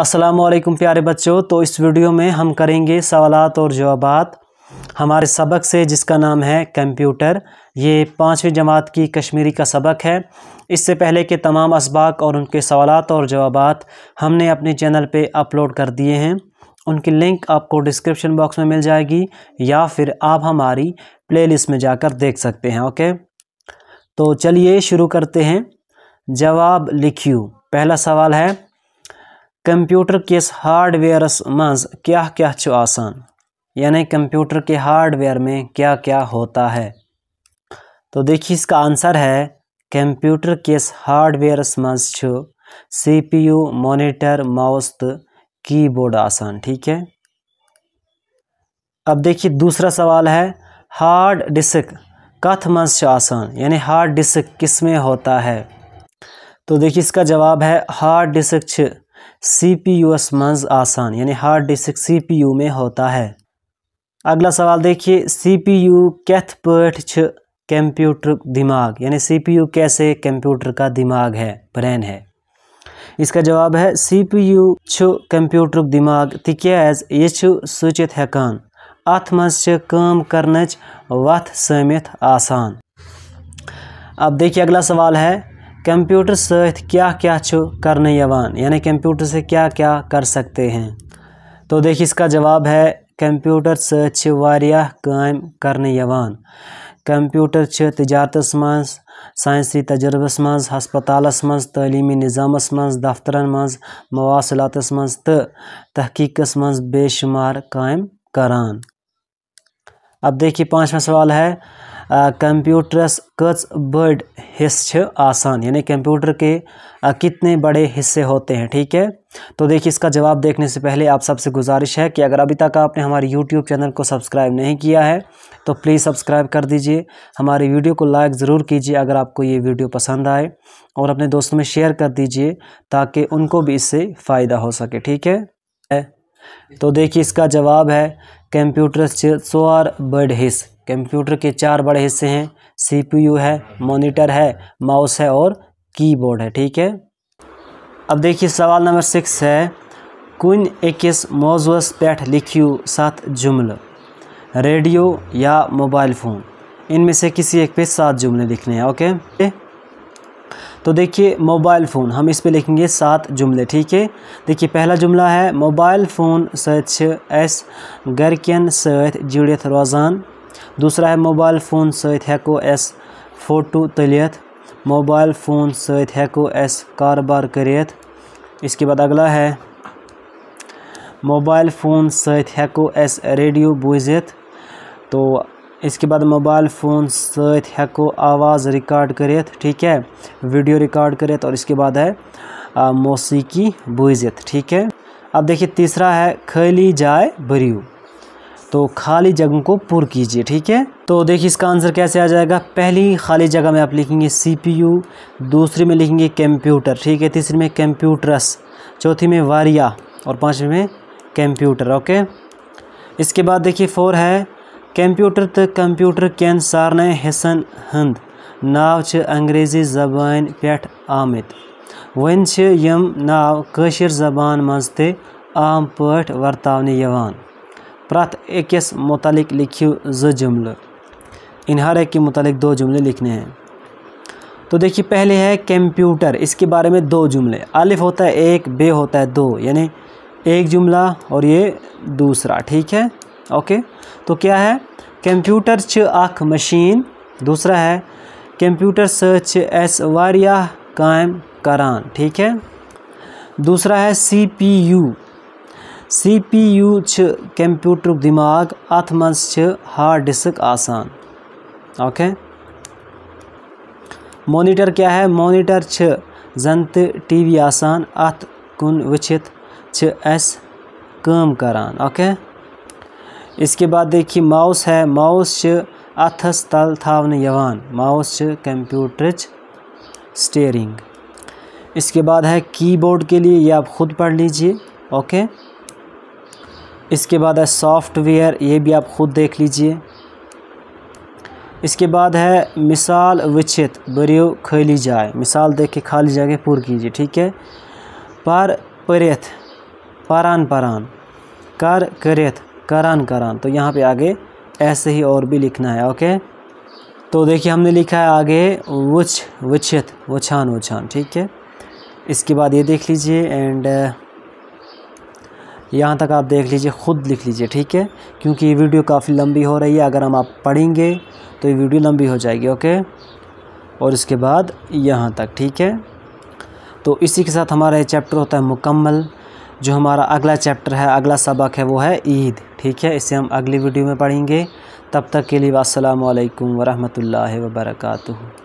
असलम प्यारे बच्चों तो इस वीडियो में हम करेंगे सवालत और जवाब हमारे सबक से जिसका नाम है कंप्यूटर ये पाँचवीं जमात की कश्मीरी का सबक है इससे पहले के तमाम इसबाक और उनके सवालत और जवाब हमने अपने चैनल पे अपलोड कर दिए हैं उनकी लिंक आपको डिस्क्रिप्शन बॉक्स में मिल जाएगी या फिर आप हमारी प्ले में जाकर देख सकते हैं ओके तो चलिए शुरू करते हैं जवाब लिखियो पहला सवाल है कंप्यूटर किस हार्डवेयरस मज क्या क्या आसान यानी कंप्यूटर के हार्डवेयर में क्या क्या होता है तो देखिए इसका आंसर है कंप्यूटर किस हार्डवेयरस मज C P U monitor mouse तो कीबोर्ड आसान ठीक है अब देखिए दूसरा सवाल है हार्ड डिस्क कथ मज आसान यानी हार्ड डिस्क किस में होता है तो देखिए इसका जवाब है hard disk C P U एस मंज आसान यानी hard disk C P U में होता है अगला सवाल देखिए सी पी यू कथ पे कंप्यूटर दिमाग यानी सी पी यू कैसे कंप्यूटर का दिमाग है ब्रेन है इसका जवाब है सी पी यू कंप्यूटर दिमाग तिकाज ये सूचित हकान अत मज काम वत समित आसान अब देखिए अगला सवाल है कंप्यूटर सहित क्या क्या छो करने यवान यानी कंप्यूटर से क्या क्या कर सकते हैं तो देखिए इसका जवाब है कंप्यूटर सहित वारिया काम करने यवान कंप्यूटर तजारतस मज साइंसी तजर्बस मज हस्पतालस मज तलीमी मवासिलत महकीकस दफ्तरन मज मवासलातस मज तो तहकीकस बेशुमार करान अब देखिए पाँचवा सवाल है कंप्यूटरस कच बर्ड हिस्स आसान यानी कंप्यूटर के कितने बड़े हिस्से होते हैं ठीक है तो देखिए इसका जवाब देखने से पहले आप सबसे गुजारिश है कि अगर अभी तक आपने हमारे यूट्यूब चैनल को सब्सक्राइब नहीं किया है तो प्लीज़ सब्सक्राइब कर दीजिए हमारे वीडियो को लाइक ज़रूर कीजिए अगर आपको ये वीडियो पसंद आए और अपने दोस्तों में शेयर कर दीजिए ताकि उनको भी इससे फ़ायदा हो सके ठीक है तो देखिए इसका जवाब है कंप्यूटर आर बर्ड हिस्स कंप्यूटर के चार बड़े हिस्से हैं सीपीयू है मॉनिटर है माउस है और कीबोर्ड है ठीक है अब देखिए सवाल नंबर सिक्स है कुन एक्स मौजूस पैठ लिखियो सात जुमल रेडियो या मोबाइल फ़ोन इनमें से किसी एक पे सात जुमले लिखने हैं ओके तो देखिए मोबाइल फ़ोन हम इस पे लिखेंगे सात जुमले ठीक है देखिए पहला जुमला है मोबाइल फ़ोन सच एस गरकियन सत रोज़ान दूसरा है मोबाइल फ़ोन सत हेको अस फ़ोटो तलियत मोबाइल फ़ोन सको हेको अस कारोबार करित इसके बाद अगला है मोबाइल फ़ोन सको हेको रेडियो बूजित तो इसके बाद मोबाइल फ़ोन सत हेको आवाज़ रिकॉर्ड कर ठीक है वीडियो रिकॉर्ड कर और इसके बाद है मौसीकी बूजित ठीक है अब देखिए तीसरा है खाली जाए बरियो तो खाली जगह को पुर कीजिए ठीक है तो देखिए इसका आंसर कैसे आ जाएगा पहली खाली जगह में आप लिखेंगे सीपीयू दूसरी में लिखेंगे कंप्यूटर ठीक है तीसरी में कंप्यूटरस चौथी में वारिया और पाँचवीं में कंप्यूटर ओके इसके बाद देखिए फोर है कंप्यूटर तो कंप्यूटर कैन सारने हिस्सन हंद नाव अंग्रेजी जबान पे आमित वन यम नाव कशर जबान मज आम पे वर्तवन प्रथ एक मुतलिक लिखियो जो जुमल इन हर एक के मुतलिक दो जुमले लिखने हैं तो देखिए पहले है कंप्यूटर इसके बारे में दो जुमले अलिफ होता है एक बे होता है दो यानी एक जुमला और ये दूसरा ठीक है ओके तो क्या है कंप्यूटर च अख मशीन दूसरा है कंप्यूटर सच एस वारिया कायम करान ठीक है दूसरा है C P U C P U computer दिमाग अत हार्ड डिस्क आसान ओके मोनीटर क्या है मोनीटर मॉनिटर जन तो टी वी आसान अत कचित कान ओके इसके बाद देखिए माउस है माउस अथस तल यवान माउस कम्प्यूटर स्टेरिंग इसके बाद है कीबोर्ड के लिए ये आप खुद पढ़ लीजिए ओके okay? इसके बाद है सॉफ्टवेयर ये भी आप ख़ुद देख लीजिए इसके बाद है मिसाल विचित बरियो खली जाए मिसाल देख के खाली जाके पूर कीजिए ठीक है पर परेथ परान परान कर करेथ करान करान तो यहाँ पे आगे ऐसे ही और भी लिखना है ओके तो देखिए हमने लिखा है आगे वुछ विचित वुछान वुछान ठीक है इसके बाद ये देख लीजिए एंड यहाँ तक आप देख लीजिए ख़ुद लिख लीजिए ठीक है क्योंकि ये वीडियो काफ़ी लंबी हो रही है अगर हम आप पढ़ेंगे तो ये वीडियो लंबी हो जाएगी ओके और इसके बाद यहाँ तक ठीक है तो इसी के साथ हमारा ये चैप्टर होता है मुकम्मल जो हमारा अगला चैप्टर है अगला सबक है वो है ईद ठीक है इसे हम अगली वीडियो में पढ़ेंगे तब तक के लिए असलकम वरहमल वर्का